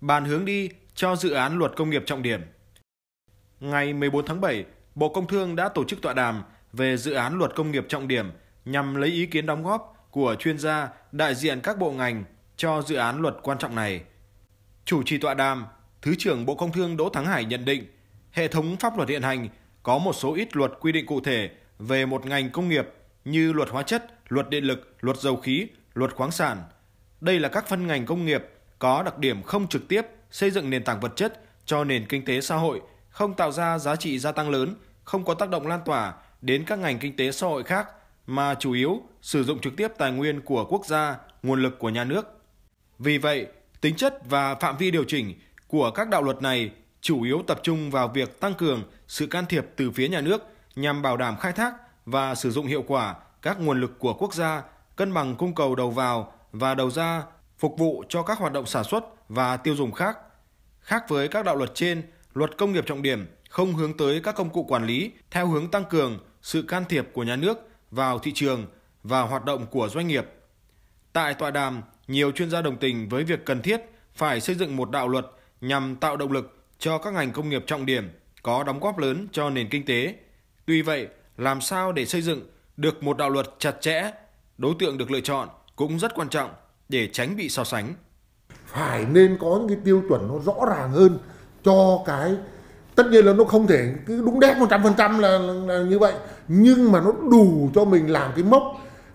bàn hướng đi cho dự án luật công nghiệp trọng điểm. Ngày 14 tháng 7, Bộ Công Thương đã tổ chức tọa đàm về dự án luật công nghiệp trọng điểm nhằm lấy ý kiến đóng góp của chuyên gia đại diện các bộ ngành cho dự án luật quan trọng này. Chủ trì tọa đàm, Thứ trưởng Bộ Công Thương Đỗ Thắng Hải nhận định hệ thống pháp luật hiện hành có một số ít luật quy định cụ thể về một ngành công nghiệp như luật hóa chất, luật điện lực, luật dầu khí, luật khoáng sản. Đây là các phân ngành công nghiệp có đặc điểm không trực tiếp xây dựng nền tảng vật chất cho nền kinh tế xã hội, không tạo ra giá trị gia tăng lớn, không có tác động lan tỏa đến các ngành kinh tế xã hội khác mà chủ yếu sử dụng trực tiếp tài nguyên của quốc gia, nguồn lực của nhà nước. Vì vậy, tính chất và phạm vi điều chỉnh của các đạo luật này chủ yếu tập trung vào việc tăng cường sự can thiệp từ phía nhà nước nhằm bảo đảm khai thác và sử dụng hiệu quả các nguồn lực của quốc gia, cân bằng cung cầu đầu vào và đầu ra phục vụ cho các hoạt động sản xuất và tiêu dùng khác. Khác với các đạo luật trên, luật công nghiệp trọng điểm không hướng tới các công cụ quản lý theo hướng tăng cường sự can thiệp của nhà nước vào thị trường và hoạt động của doanh nghiệp. Tại tọa đàm, nhiều chuyên gia đồng tình với việc cần thiết phải xây dựng một đạo luật nhằm tạo động lực cho các ngành công nghiệp trọng điểm có đóng góp lớn cho nền kinh tế. Tuy vậy, làm sao để xây dựng được một đạo luật chặt chẽ, đối tượng được lựa chọn cũng rất quan trọng để tránh bị so sánh. Phải nên có những cái tiêu chuẩn nó rõ ràng hơn cho cái tất nhiên là nó không thể cứ đúng đét 100% là, là, là như vậy nhưng mà nó đủ cho mình làm cái mốc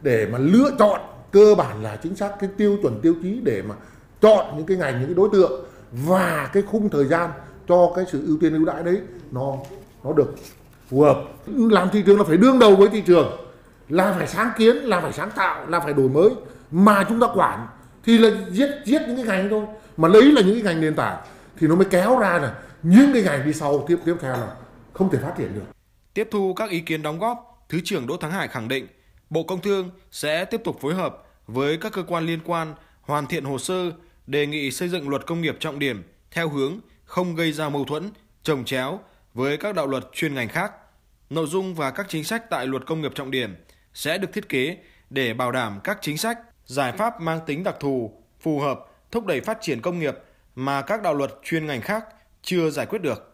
để mà lựa chọn cơ bản là chính xác cái tiêu chuẩn tiêu chí để mà chọn những cái ngành những cái đối tượng và cái khung thời gian cho cái sự ưu tiên ưu đãi đấy nó nó được phù hợp làm thị trường là phải đương đầu với thị trường là phải sáng kiến là phải sáng tạo là phải đổi mới mà chúng ta quản thì là giết giết những cái ngành thôi mà lấy là những cái ngành nền tảng thì nó mới kéo ra là những cái ngành đi sau tiếp tiếp theo là không thể phát triển được tiếp thu các ý kiến đóng góp thứ trưởng Đỗ Thắng Hải khẳng định Bộ Công Thương sẽ tiếp tục phối hợp với các cơ quan liên quan hoàn thiện hồ sơ đề nghị xây dựng luật công nghiệp trọng điểm theo hướng không gây ra mâu thuẫn, trồng chéo với các đạo luật chuyên ngành khác. Nội dung và các chính sách tại luật công nghiệp trọng điểm sẽ được thiết kế để bảo đảm các chính sách, giải pháp mang tính đặc thù, phù hợp, thúc đẩy phát triển công nghiệp mà các đạo luật chuyên ngành khác chưa giải quyết được.